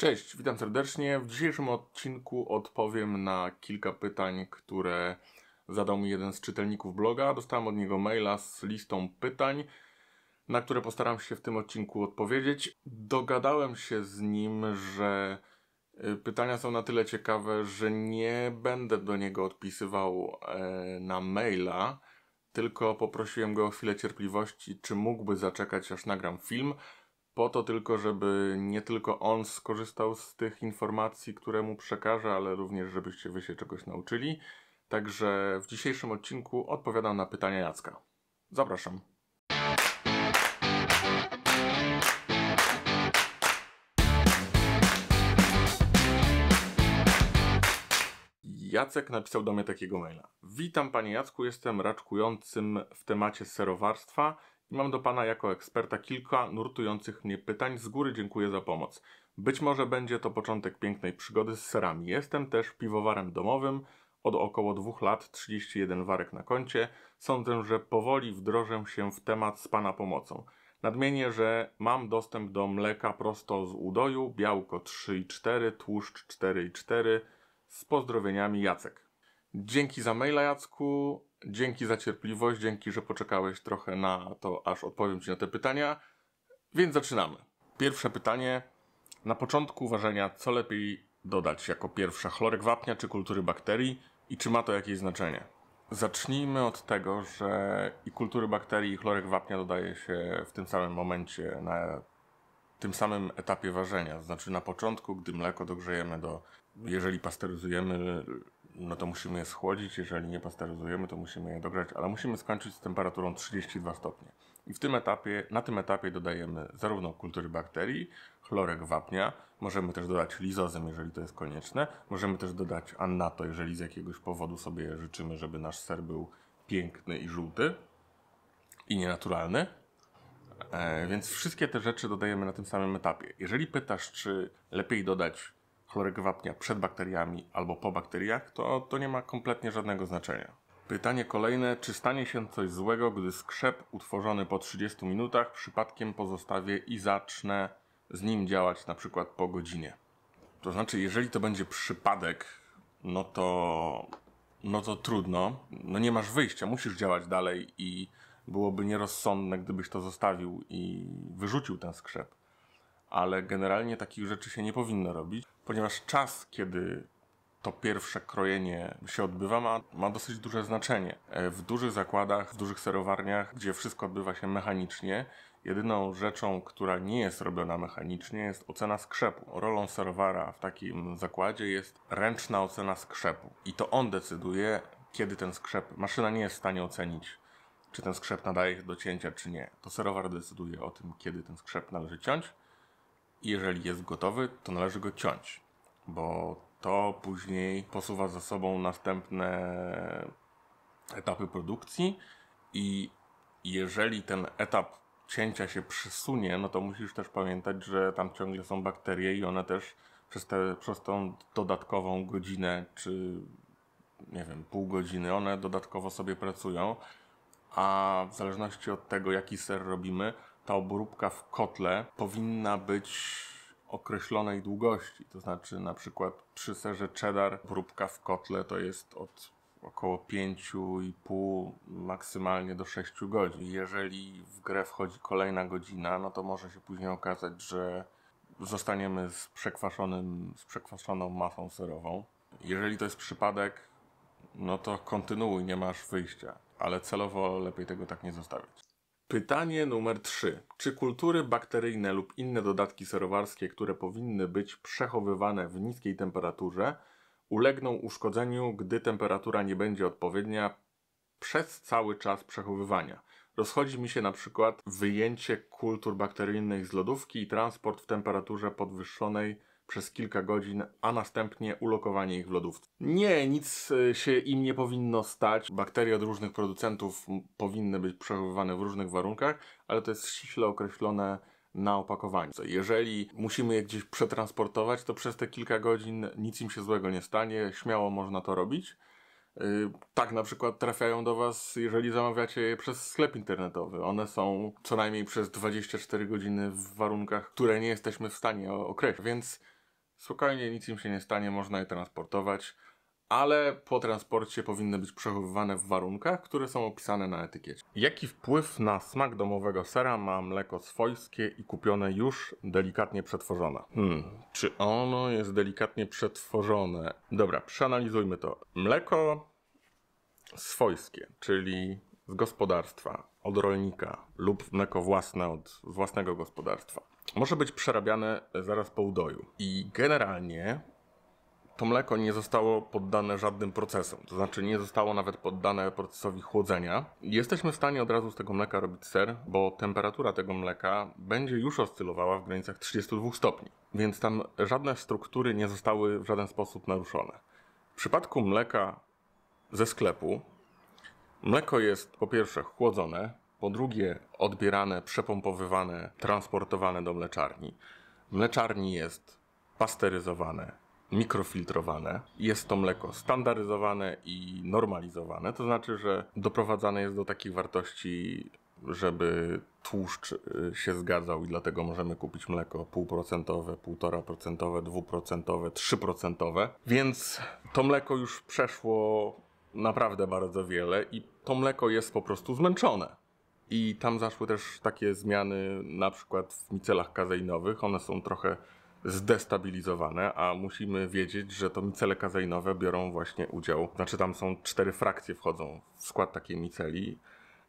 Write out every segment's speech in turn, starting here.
Cześć, witam serdecznie. W dzisiejszym odcinku odpowiem na kilka pytań, które zadał mi jeden z czytelników bloga. Dostałem od niego maila z listą pytań, na które postaram się w tym odcinku odpowiedzieć. Dogadałem się z nim, że y, pytania są na tyle ciekawe, że nie będę do niego odpisywał e, na maila, tylko poprosiłem go o chwilę cierpliwości, czy mógłby zaczekać, aż nagram film po to tylko, żeby nie tylko on skorzystał z tych informacji, które mu przekaże, ale również, żebyście wy się czegoś nauczyli. Także w dzisiejszym odcinku odpowiadam na pytania Jacka. Zapraszam. Jacek napisał do mnie takiego maila. Witam panie Jacku, jestem raczkującym w temacie serowarstwa Mam do Pana jako eksperta kilka nurtujących mnie pytań. Z góry dziękuję za pomoc. Być może będzie to początek pięknej przygody z serami. Jestem też piwowarem domowym. Od około dwóch lat 31 warek na koncie. Sądzę, że powoli wdrożę się w temat z Pana pomocą. Nadmienię, że mam dostęp do mleka prosto z udoju, białko 3 i 4, tłuszcz 4 i 4. Z pozdrowieniami Jacek. Dzięki za maila Jacku. Dzięki za cierpliwość, dzięki, że poczekałeś trochę na to, aż odpowiem Ci na te pytania. Więc zaczynamy. Pierwsze pytanie. Na początku ważenia, co lepiej dodać jako pierwsze chlorek wapnia czy kultury bakterii i czy ma to jakieś znaczenie? Zacznijmy od tego, że i kultury bakterii, i chlorek wapnia dodaje się w tym samym momencie, na tym samym etapie ważenia. Znaczy na początku, gdy mleko dogrzejemy do, jeżeli pasteryzujemy no to musimy je schłodzić, jeżeli nie pasteryzujemy, to musimy je dograć, ale musimy skończyć z temperaturą 32 stopnie. I w tym etapie, na tym etapie dodajemy zarówno kultury bakterii, chlorek wapnia, możemy też dodać lizozem, jeżeli to jest konieczne, możemy też dodać annato, jeżeli z jakiegoś powodu sobie życzymy, żeby nasz ser był piękny i żółty i nienaturalny. E, więc wszystkie te rzeczy dodajemy na tym samym etapie. Jeżeli pytasz, czy lepiej dodać chlorek wapnia przed bakteriami albo po bakteriach, to, to nie ma kompletnie żadnego znaczenia. Pytanie kolejne, czy stanie się coś złego, gdy skrzep utworzony po 30 minutach przypadkiem pozostawię i zacznę z nim działać na przykład po godzinie? To znaczy, jeżeli to będzie przypadek, no to, no to trudno, no nie masz wyjścia, musisz działać dalej i byłoby nierozsądne, gdybyś to zostawił i wyrzucił ten skrzep. Ale generalnie takich rzeczy się nie powinno robić ponieważ czas, kiedy to pierwsze krojenie się odbywa, ma, ma dosyć duże znaczenie. E, w dużych zakładach, w dużych serowarniach, gdzie wszystko odbywa się mechanicznie, jedyną rzeczą, która nie jest robiona mechanicznie, jest ocena skrzepu. Rolą serowara w takim zakładzie jest ręczna ocena skrzepu. I to on decyduje, kiedy ten skrzep, maszyna nie jest w stanie ocenić, czy ten skrzep nadaje się do cięcia, czy nie. To serowar decyduje o tym, kiedy ten skrzep należy ciąć jeżeli jest gotowy, to należy go ciąć, bo to później posuwa za sobą następne etapy produkcji i jeżeli ten etap cięcia się przesunie, no to musisz też pamiętać, że tam ciągle są bakterie i one też przez, te, przez tą dodatkową godzinę czy nie wiem, pół godziny, one dodatkowo sobie pracują, a w zależności od tego, jaki ser robimy, ta obróbka w kotle powinna być określonej długości. To znaczy, na przykład przy serze cheddar, obróbka w kotle to jest od około 5,5 maksymalnie do 6 godzin. Jeżeli w grę wchodzi kolejna godzina, no to może się później okazać, że zostaniemy z, przekwaszonym, z przekwaszoną masą serową. Jeżeli to jest przypadek, no to kontynuuj, nie masz wyjścia, ale celowo lepiej tego tak nie zostawiać. Pytanie numer 3. Czy kultury bakteryjne lub inne dodatki serowarskie, które powinny być przechowywane w niskiej temperaturze, ulegną uszkodzeniu, gdy temperatura nie będzie odpowiednia przez cały czas przechowywania? Rozchodzi mi się na przykład wyjęcie kultur bakteryjnych z lodówki i transport w temperaturze podwyższonej przez kilka godzin, a następnie ulokowanie ich w lodówce. Nie, nic e, się im nie powinno stać. Bakterie od różnych producentów powinny być przechowywane w różnych warunkach, ale to jest ściśle określone na opakowaniu. Jeżeli musimy je gdzieś przetransportować, to przez te kilka godzin nic im się złego nie stanie, śmiało można to robić. E, tak na przykład trafiają do Was, jeżeli zamawiacie je przez sklep internetowy. One są co najmniej przez 24 godziny w warunkach, które nie jesteśmy w stanie określić. Więc Spokojnie, nic im się nie stanie, można je transportować, ale po transporcie powinny być przechowywane w warunkach, które są opisane na etykiecie. Jaki wpływ na smak domowego sera ma mleko swojskie i kupione już delikatnie przetworzone? Hmm, czy ono jest delikatnie przetworzone? Dobra, przeanalizujmy to. Mleko swojskie, czyli z gospodarstwa, od rolnika lub mleko własne od własnego gospodarstwa może być przerabiane zaraz po udoju. I generalnie to mleko nie zostało poddane żadnym procesom, to znaczy nie zostało nawet poddane procesowi chłodzenia. Jesteśmy w stanie od razu z tego mleka robić ser, bo temperatura tego mleka będzie już oscylowała w granicach 32 stopni, więc tam żadne struktury nie zostały w żaden sposób naruszone. W przypadku mleka ze sklepu, mleko jest po pierwsze chłodzone, po drugie odbierane, przepompowywane, transportowane do mleczarni. W mleczarni jest pasteryzowane, mikrofiltrowane. Jest to mleko standaryzowane i normalizowane, to znaczy, że doprowadzane jest do takich wartości, żeby tłuszcz y, się zgadzał i dlatego możemy kupić mleko półprocentowe, półtora procentowe, dwuprocentowe, trzyprocentowe. Więc to mleko już przeszło naprawdę bardzo wiele i to mleko jest po prostu zmęczone. I tam zaszły też takie zmiany, na przykład w micelach kazeinowych. One są trochę zdestabilizowane, a musimy wiedzieć, że to micele kazeinowe biorą właśnie udział. Znaczy tam są cztery frakcje wchodzą w skład takiej miceli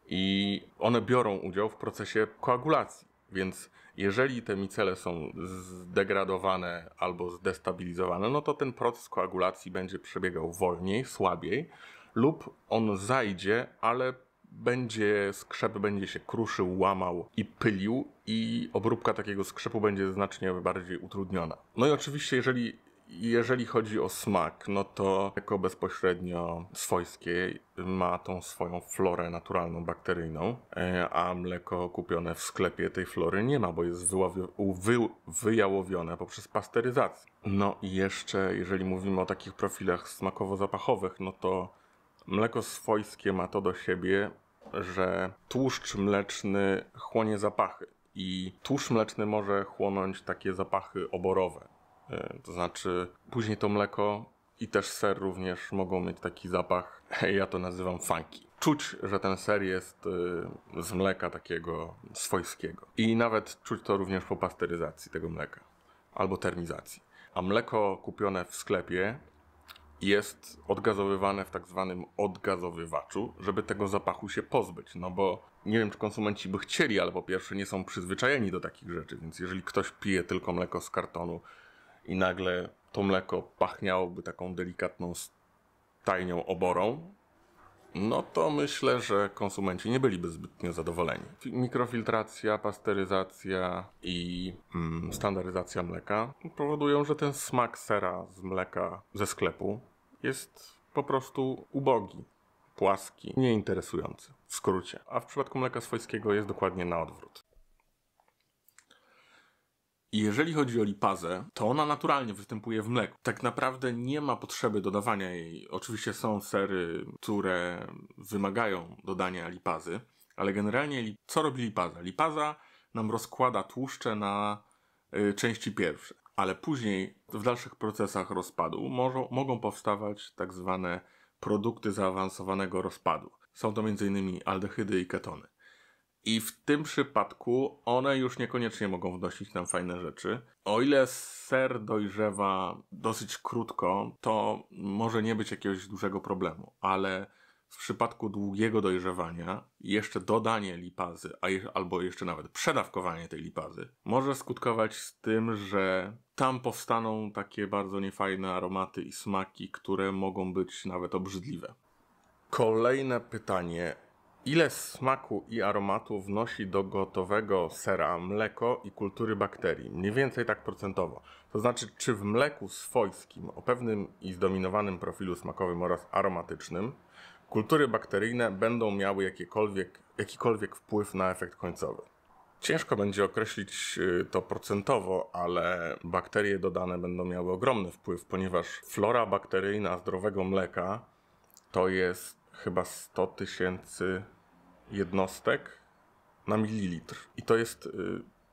i one biorą udział w procesie koagulacji. Więc jeżeli te micele są zdegradowane albo zdestabilizowane, no to ten proces koagulacji będzie przebiegał wolniej, słabiej lub on zajdzie, ale będzie, skrzep będzie się kruszył, łamał i pylił i obróbka takiego skrzepu będzie znacznie bardziej utrudniona. No i oczywiście, jeżeli jeżeli chodzi o smak, no to jako bezpośrednio swojskie ma tą swoją florę naturalną, bakteryjną, e, a mleko kupione w sklepie tej flory nie ma, bo jest wy wyjałowione poprzez pasteryzację. No i jeszcze, jeżeli mówimy o takich profilach smakowo-zapachowych, no to Mleko swojskie ma to do siebie, że tłuszcz mleczny chłonie zapachy i tłuszcz mleczny może chłonąć takie zapachy oborowe. E, to znaczy, później to mleko i też ser również mogą mieć taki zapach, ja to nazywam funky. Czuć, że ten ser jest e, z mleka takiego swojskiego. I nawet czuć to również po pasteryzacji tego mleka albo termizacji. A mleko kupione w sklepie jest odgazowywane w tak zwanym odgazowywaczu, żeby tego zapachu się pozbyć. No bo nie wiem, czy konsumenci by chcieli, ale po pierwsze nie są przyzwyczajeni do takich rzeczy, więc jeżeli ktoś pije tylko mleko z kartonu i nagle to mleko pachniałoby taką delikatną, tajnią oborą, no to myślę, że konsumenci nie byliby zbytnio zadowoleni. Mikrofiltracja, pasteryzacja i mm, standaryzacja mleka powodują, że ten smak sera z mleka ze sklepu jest po prostu ubogi, płaski, nieinteresujący, w skrócie. A w przypadku mleka swojskiego jest dokładnie na odwrót. Jeżeli chodzi o lipazę, to ona naturalnie występuje w mleku. Tak naprawdę nie ma potrzeby dodawania jej. Oczywiście są sery, które wymagają dodania lipazy, ale generalnie co robi lipaza? Lipaza nam rozkłada tłuszcze na y, części pierwsze ale później w dalszych procesach rozpadu mogą powstawać tak zwane produkty zaawansowanego rozpadu. Są to m.in. aldehydy i ketony. I w tym przypadku one już niekoniecznie mogą wnosić nam fajne rzeczy. O ile ser dojrzewa dosyć krótko, to może nie być jakiegoś dużego problemu, ale w przypadku długiego dojrzewania jeszcze dodanie lipazy, albo jeszcze nawet przedawkowanie tej lipazy, może skutkować z tym, że tam powstaną takie bardzo niefajne aromaty i smaki, które mogą być nawet obrzydliwe. Kolejne pytanie. Ile smaku i aromatu wnosi do gotowego sera mleko i kultury bakterii? Mniej więcej tak procentowo. To znaczy, czy w mleku swojskim o pewnym i zdominowanym profilu smakowym oraz aromatycznym kultury bakteryjne będą miały jakikolwiek, jakikolwiek wpływ na efekt końcowy. Ciężko będzie określić y, to procentowo, ale bakterie dodane będą miały ogromny wpływ, ponieważ flora bakteryjna zdrowego mleka to jest chyba 100 tysięcy jednostek na mililitr. I to jest, y,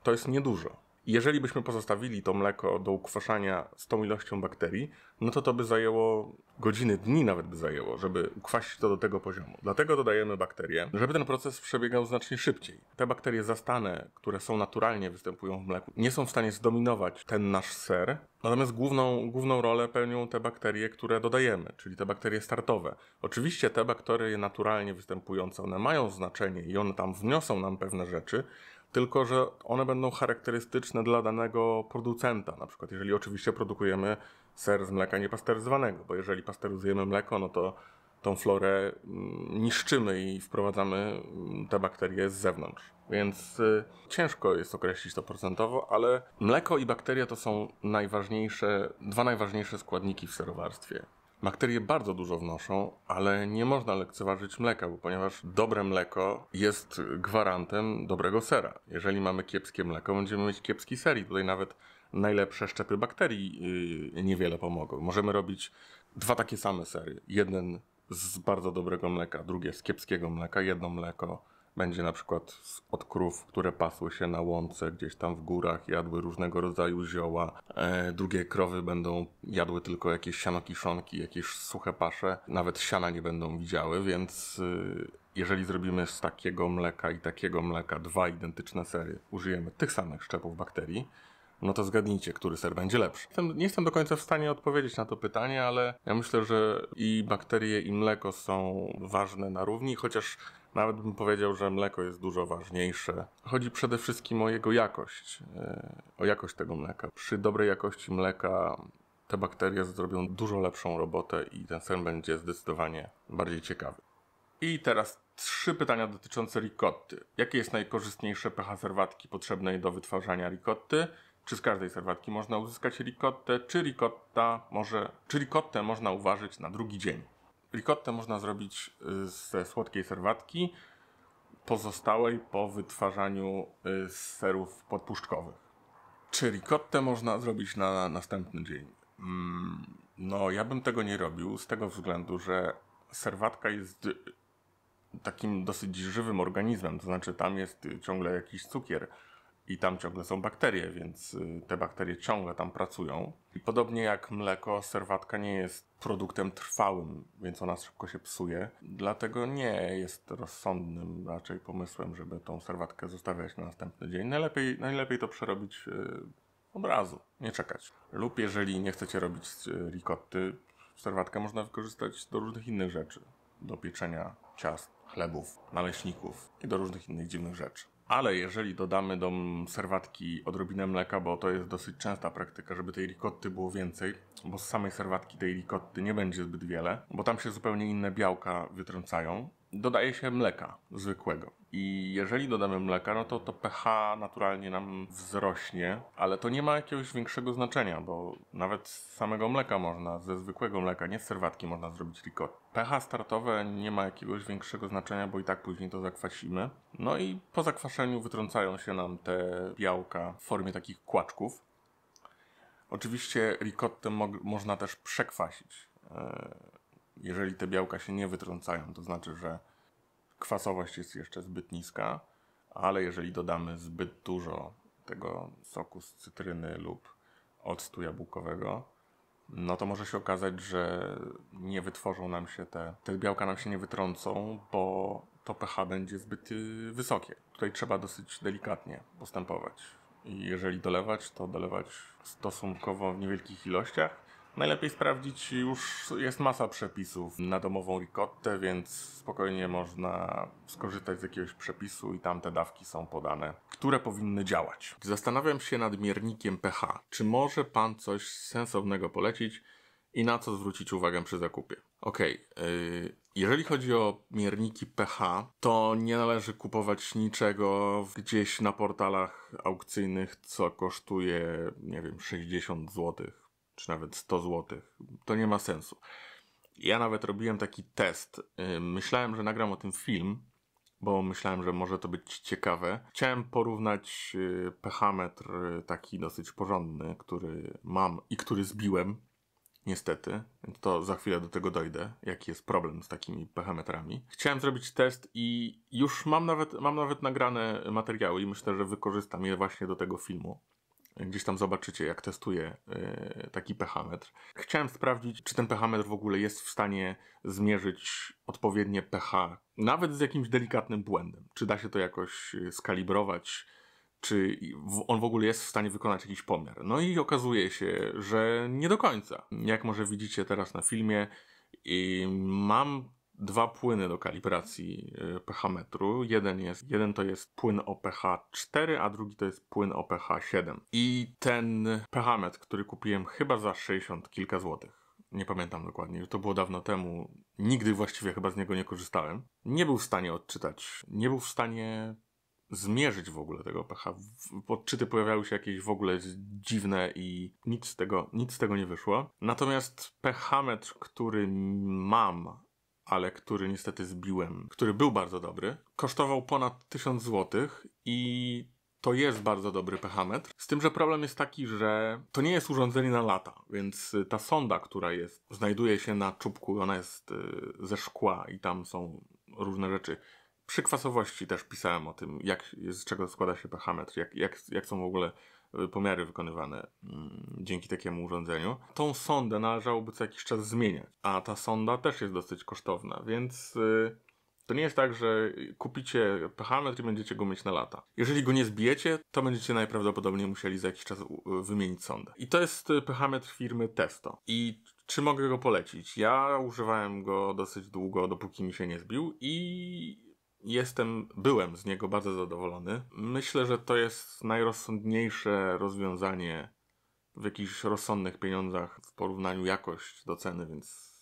to jest niedużo jeżeli byśmy pozostawili to mleko do ukwaszania z tą ilością bakterii, no to to by zajęło godziny, dni nawet by zajęło, żeby ukwasić to do tego poziomu. Dlatego dodajemy bakterie, żeby ten proces przebiegał znacznie szybciej. Te bakterie zastane, które są naturalnie występują w mleku, nie są w stanie zdominować ten nasz ser, natomiast główną, główną rolę pełnią te bakterie, które dodajemy, czyli te bakterie startowe. Oczywiście te bakterie naturalnie występujące, one mają znaczenie i one tam wniosą nam pewne rzeczy, tylko że one będą charakterystyczne dla danego producenta. Na przykład, jeżeli oczywiście produkujemy ser z mleka niepasteryzowanego, bo jeżeli pasteryzujemy mleko, no to tą florę mm, niszczymy i wprowadzamy mm, te bakterie z zewnątrz. Więc y, ciężko jest określić to procentowo, ale mleko i bakteria to są najważniejsze, dwa najważniejsze składniki w serowarstwie. Bakterie bardzo dużo wnoszą, ale nie można lekceważyć mleka, bo ponieważ dobre mleko jest gwarantem dobrego sera. Jeżeli mamy kiepskie mleko, będziemy mieć kiepski ser i tutaj nawet najlepsze szczepy bakterii yy, niewiele pomogą. Możemy robić dwa takie same sery. Jeden z bardzo dobrego mleka, drugie z kiepskiego mleka, jedno mleko będzie na przykład od krów, które pasły się na łące gdzieś tam w górach, jadły różnego rodzaju zioła. E, drugie krowy będą jadły tylko jakieś siano kiszonki, jakieś suche pasze. Nawet siana nie będą widziały, więc y, jeżeli zrobimy z takiego mleka i takiego mleka dwa identyczne sery, użyjemy tych samych szczepów bakterii, no to zgadnijcie, który ser będzie lepszy. nie jestem do końca w stanie odpowiedzieć na to pytanie, ale ja myślę, że i bakterie, i mleko są ważne na równi, chociaż nawet bym powiedział, że mleko jest dużo ważniejsze. Chodzi przede wszystkim o jego jakość, e, o jakość tego mleka. Przy dobrej jakości mleka te bakterie zrobią dużo lepszą robotę i ten sen będzie zdecydowanie bardziej ciekawy. I teraz trzy pytania dotyczące ricotty. Jakie jest najkorzystniejsze pH serwatki potrzebnej do wytwarzania ricotty? Czy z każdej serwatki można uzyskać rikottę? Czy ricotta może, czy rikottę można uważać na drugi dzień? Ricottę można zrobić y, ze słodkiej serwatki, pozostałej po wytwarzaniu y, serów podpuszczkowych. Czy ricottę można zrobić na następny dzień? Mm, no, ja bym tego nie robił z tego względu, że serwatka jest y, takim dosyć żywym organizmem, to znaczy tam jest ciągle jakiś cukier i tam ciągle są bakterie, więc y, te bakterie ciągle tam pracują. I podobnie jak mleko, serwatka nie jest produktem trwałym, więc ona szybko się psuje. Dlatego nie jest rozsądnym raczej pomysłem, żeby tą serwatkę zostawiać na następny dzień. Najlepiej, najlepiej to przerobić y, od razu, nie czekać. Lub jeżeli nie chcecie robić y, ricotty, serwatkę można wykorzystać do różnych innych rzeczy. Do pieczenia ciast, chlebów, naleśników i do różnych innych dziwnych rzeczy. Ale jeżeli dodamy do serwatki odrobinę mleka, bo to jest dosyć częsta praktyka, żeby tej likotty było więcej, bo z samej serwatki tej likotty nie będzie zbyt wiele, bo tam się zupełnie inne białka wytrącają, dodaje się mleka zwykłego. I jeżeli dodamy mleka, no to to pH naturalnie nam wzrośnie, ale to nie ma jakiegoś większego znaczenia, bo nawet z samego mleka można, ze zwykłego mleka, nie z serwatki można zrobić ricot. pH startowe nie ma jakiegoś większego znaczenia, bo i tak później to zakwasimy. No i po zakwaszeniu wytrącają się nam te białka w formie takich kłaczków. Oczywiście ricottę mo można też przekwasić. Yy jeżeli te białka się nie wytrącają, to znaczy, że kwasowość jest jeszcze zbyt niska, ale jeżeli dodamy zbyt dużo tego soku z cytryny lub octu jabłkowego, no to może się okazać, że nie wytworzą nam się te, te białka nam się nie wytrącą, bo to pH będzie zbyt y, wysokie. Tutaj trzeba dosyć delikatnie postępować. I jeżeli dolewać, to dolewać stosunkowo w niewielkich ilościach, Najlepiej sprawdzić, już jest masa przepisów na domową ricottę, więc spokojnie można skorzystać z jakiegoś przepisu i tam te dawki są podane, które powinny działać. Zastanawiam się nad miernikiem pH. Czy może Pan coś sensownego polecić i na co zwrócić uwagę przy zakupie? Okej, okay, jeżeli chodzi o mierniki pH, to nie należy kupować niczego gdzieś na portalach aukcyjnych, co kosztuje, nie wiem, 60 złotych czy nawet 100 zł. To nie ma sensu. Ja nawet robiłem taki test. Myślałem, że nagram o tym film, bo myślałem, że może to być ciekawe. Chciałem porównać y, pechametr y, taki dosyć porządny, który mam i który zbiłem, niestety. To za chwilę do tego dojdę, jaki jest problem z takimi pechametrami. Chciałem zrobić test i już mam nawet, mam nawet nagrane materiały i myślę, że wykorzystam je właśnie do tego filmu. Gdzieś tam zobaczycie, jak testuję e, taki pH-metr. Chciałem sprawdzić, czy ten pH-metr w ogóle jest w stanie zmierzyć odpowiednie pH, nawet z jakimś delikatnym błędem. Czy da się to jakoś e, skalibrować, czy on w ogóle jest w stanie wykonać jakiś pomiar. No i okazuje się, że nie do końca. Jak może widzicie teraz na filmie, mam dwa płyny do kalibracji y, pH metru. Jeden, jest, jeden to jest płyn o pH 4, a drugi to jest płyn o pH 7. I ten pH metr, który kupiłem chyba za 60 kilka złotych, nie pamiętam dokładnie, to było dawno temu, nigdy właściwie chyba z niego nie korzystałem, nie był w stanie odczytać, nie był w stanie zmierzyć w ogóle tego pH. Odczyty pojawiały się jakieś w ogóle dziwne i nic z tego, nic z tego nie wyszło. Natomiast pH metr, który mam, ale który niestety zbiłem, który był bardzo dobry. Kosztował ponad 1000 zł i to jest bardzo dobry pechametr. Z tym, że problem jest taki, że to nie jest urządzenie na lata, więc y, ta sonda, która jest, znajduje się na czubku, ona jest y, ze szkła i tam są różne rzeczy. Przy kwasowości też pisałem o tym, jak, z czego składa się pechametr, jak, jak, jak są w ogóle Y, pomiary wykonywane mm, dzięki takiemu urządzeniu. Tą sondę należałoby co jakiś czas zmieniać, a ta sonda też jest dosyć kosztowna, więc y, to nie jest tak, że kupicie pH-metr i będziecie go mieć na lata. Jeżeli go nie zbijecie, to będziecie najprawdopodobniej musieli za jakiś czas y, wymienić sondę. I to jest pH-metr firmy Testo. I czy mogę go polecić? Ja używałem go dosyć długo, dopóki mi się nie zbił i Jestem, byłem z niego bardzo zadowolony. Myślę, że to jest najrozsądniejsze rozwiązanie w jakichś rozsądnych pieniądzach w porównaniu jakość do ceny, więc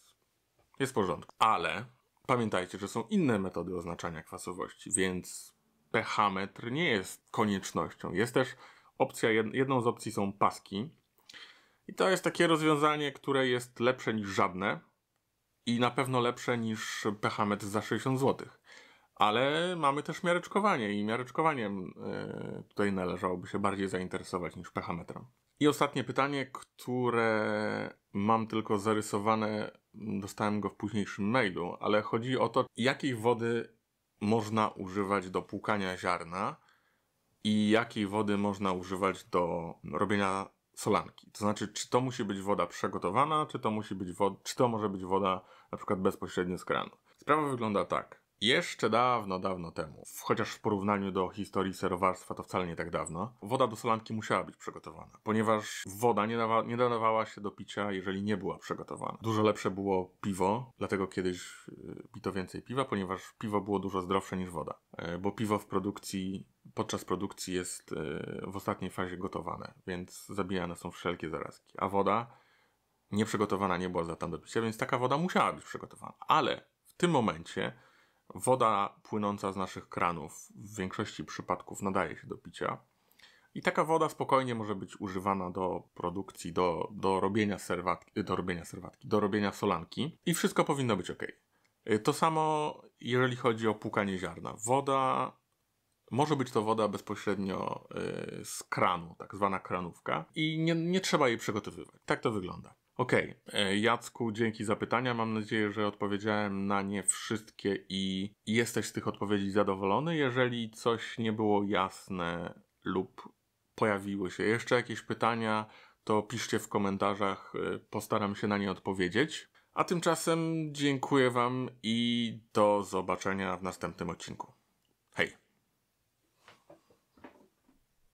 jest w porządku. Ale pamiętajcie, że są inne metody oznaczania kwasowości, więc pH-metr nie jest koniecznością. Jest też opcja, jedną z opcji są paski. I to jest takie rozwiązanie, które jest lepsze niż żadne i na pewno lepsze niż pH-metr za 60 zł. Ale mamy też miareczkowanie i miareczkowaniem e, tutaj należałoby się bardziej zainteresować niż pechametrem. I ostatnie pytanie, które mam tylko zarysowane, dostałem go w późniejszym mailu, ale chodzi o to, jakiej wody można używać do płukania ziarna i jakiej wody można używać do robienia solanki. To znaczy, czy to musi być woda przegotowana, czy to, musi być czy to może być woda na przykład bezpośrednio z kranu. Sprawa wygląda tak. Jeszcze dawno, dawno temu, chociaż w porównaniu do historii serowarstwa to wcale nie tak dawno, woda do solanki musiała być przygotowana, ponieważ woda nie, dawa, nie się do picia, jeżeli nie była przygotowana. Dużo lepsze było piwo, dlatego kiedyś yy, pito więcej piwa, ponieważ piwo było dużo zdrowsze niż woda, yy, bo piwo w produkcji podczas produkcji jest yy, w ostatniej fazie gotowane, więc zabijane są wszelkie zarazki, a woda nieprzygotowana nie była za tam do picia, więc taka woda musiała być przygotowana. Ale w tym momencie Woda płynąca z naszych kranów w większości przypadków nadaje się do picia. I taka woda spokojnie może być używana do produkcji, do, do, robienia, serwatki, do robienia serwatki, do robienia solanki i wszystko powinno być ok. To samo jeżeli chodzi o płukanie ziarna. Woda, może być to woda bezpośrednio y, z kranu, tak zwana kranówka i nie, nie trzeba jej przygotowywać. Tak to wygląda. Okej, okay. E, Jacku, dzięki za pytania. Mam nadzieję, że odpowiedziałem na nie wszystkie i jesteś z tych odpowiedzi zadowolony. Jeżeli coś nie było jasne lub pojawiły się jeszcze jakieś pytania, to piszcie w komentarzach, e, postaram się na nie odpowiedzieć. A tymczasem dziękuję Wam i do zobaczenia w następnym odcinku.